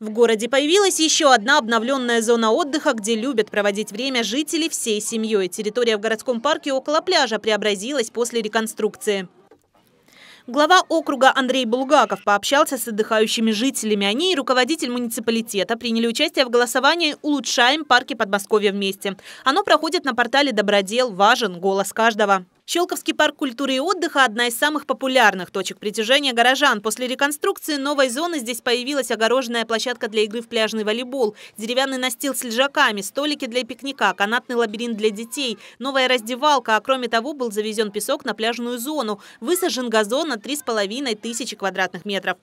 В городе появилась еще одна обновленная зона отдыха, где любят проводить время жители всей семьей. Территория в городском парке около пляжа преобразилась после реконструкции. Глава округа Андрей Булгаков пообщался с отдыхающими жителями. Они и руководитель муниципалитета приняли участие в голосовании «Улучшаем парки Подмосковья вместе». Оно проходит на портале «Добродел». Важен голос каждого. Щелковский парк культуры и отдыха – одна из самых популярных точек притяжения горожан. После реконструкции новой зоны здесь появилась огороженная площадка для игры в пляжный волейбол, деревянный настил с лежаками, столики для пикника, канатный лабиринт для детей, новая раздевалка, а кроме того был завезен песок на пляжную зону. Высажен газон на 3,5 тысячи квадратных метров.